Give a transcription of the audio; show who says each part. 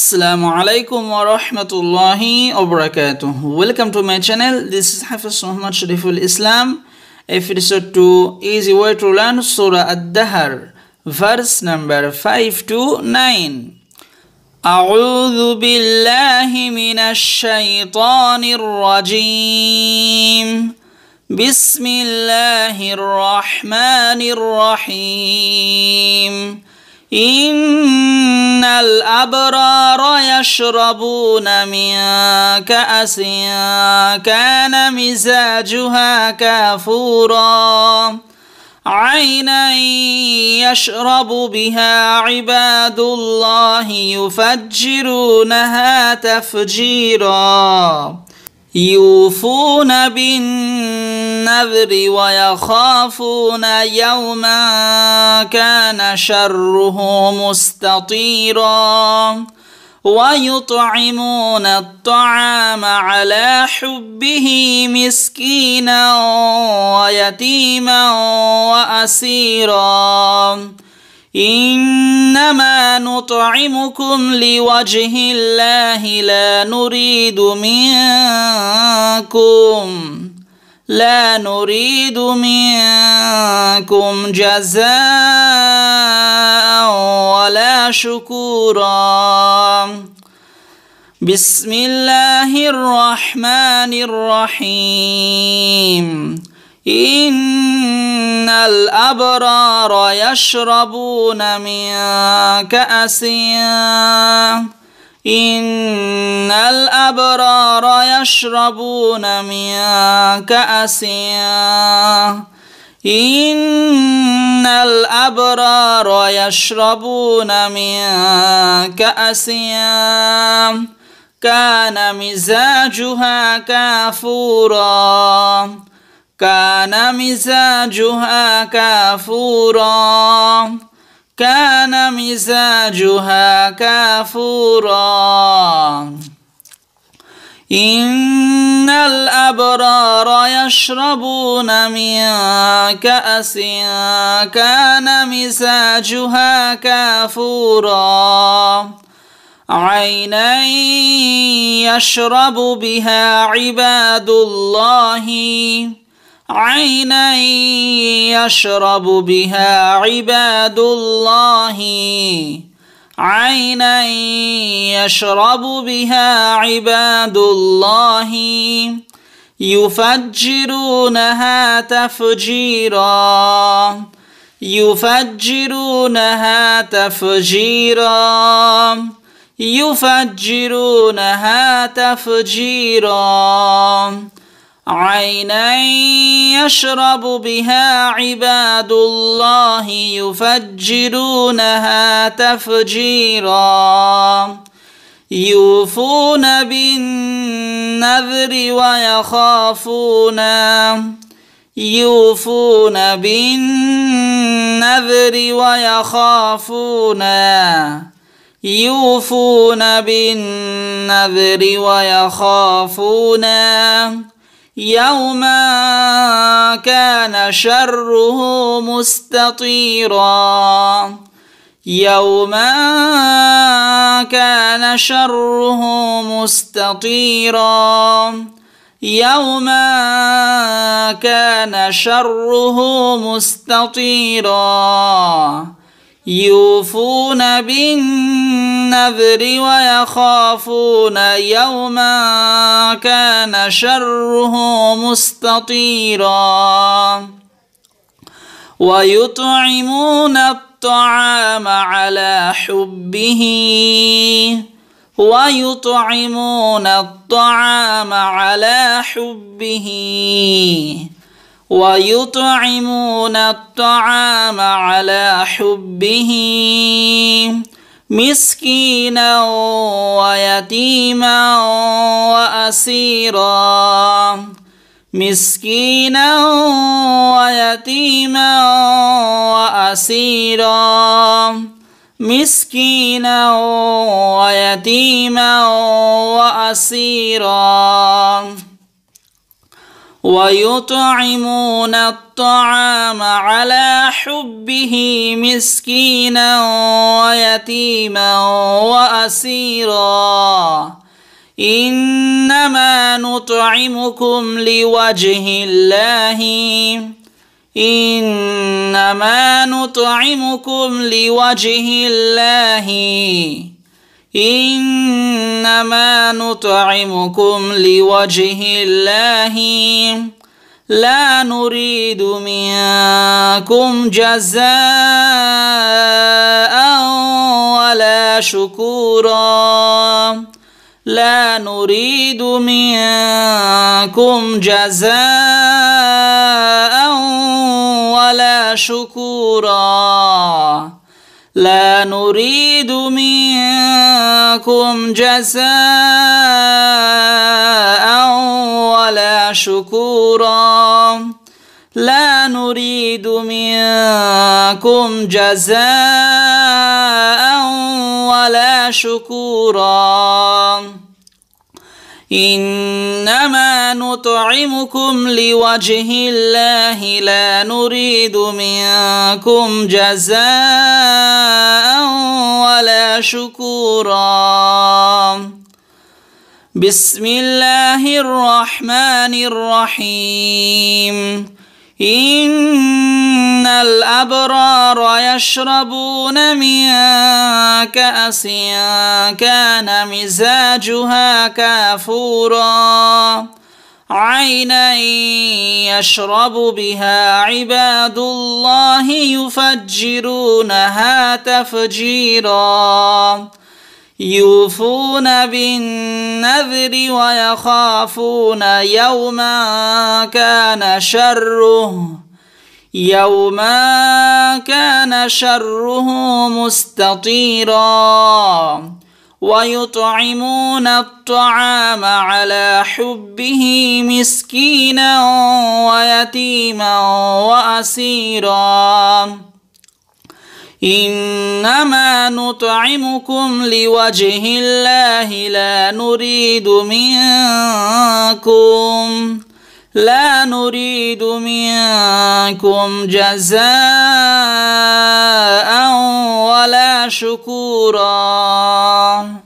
Speaker 1: السلام عليكم ورحمة الله وبركاته Welcome to my channel. This is Hafiz Muhammad Shariful Islam. Episode 2 Easy Way to Learn Surah Ad Dahar, verse number 5 to 9. أعوذ بالله من الشيطان الرجيم بسم الله الرحمن الرحيم إن الأبرار يشربون من كأس كان مزاجها كافورا عينا يشرب بها عباد الله يفجرونها تفجيرا يوفون بالنذر ويخافون يوما كان شره مستطيرا ويطعمون الطعام على حبه مسكينا ويتيما واسيرا انما نطعمكم لوجه الله لا نريد منكم لا نريد منكم جزاء ولا شكورا بسم الله الرحمن الرحيم النار يشربون من كأس إن الأبرار يشربون من كأس إن الأبرار يشربون من كأس كان مزاجها كافوراً كان مزاجها كافورا كان مزاجها كافورا إن الأبرار يشربون من كأس كان مزاجها كافورا عينا يشرب بها عباد الله عينا يشرب بها عباد الله عينا يشرب بها عباد الله يفجرونها تفجيرا يفجرونها تفجيرا يفجرونها تفجيرا عينا يشرب بها عباد الله يفجرونها تفجيرا يوفون بالنذر ويخافون يوفون بالنذر ويخافون يوفون بالنذر ويخافون يوما كان شره مستطيرا يوما كان شره مستطيرا يوما كان شره مستطيرا يوفون بالنذر ويخافون يوما كان شره مستطيرا ويطعمون الطعام على حبه ويطعمون الطعام على حبه ويطعمون الطعام على حبه مسكينا ويتيما واسيرا مسكينا ويتيما واسيرا مسكينا ويتيما واسيرا ويطعمون الطعام على حبه مسكينا ويتيما واسيرا انما نطعمكم لوجه الله انما نطعمكم لوجه الله إنما نطعمكم لوجه الله لا نريد منكم جزاء ولا شكورا لا نريد منكم جزاء ولا شكورا لا نريد منكم جزاء ولا شكورا لا نريد منكم جزاء ولا شكورا إنما نطعمكم لوجه الله لا نريد منكم جزاء ولا شكورا بسم الله الرحمن الرحيم إن الأبرار النار يشربون من كأس كان مزاجها كافورا عينا يشرب بها عباد الله يفجرونها تفجيرا يوفون بالنذر ويخافون يوما كان شره يوما كان شره مستطيرا ويطعمون الطعام على حبه مسكينا ويتيما واسيرا انما نطعمكم لوجه الله لا نريد منكم لا نريد منكم لكم جزاء ولا شكورا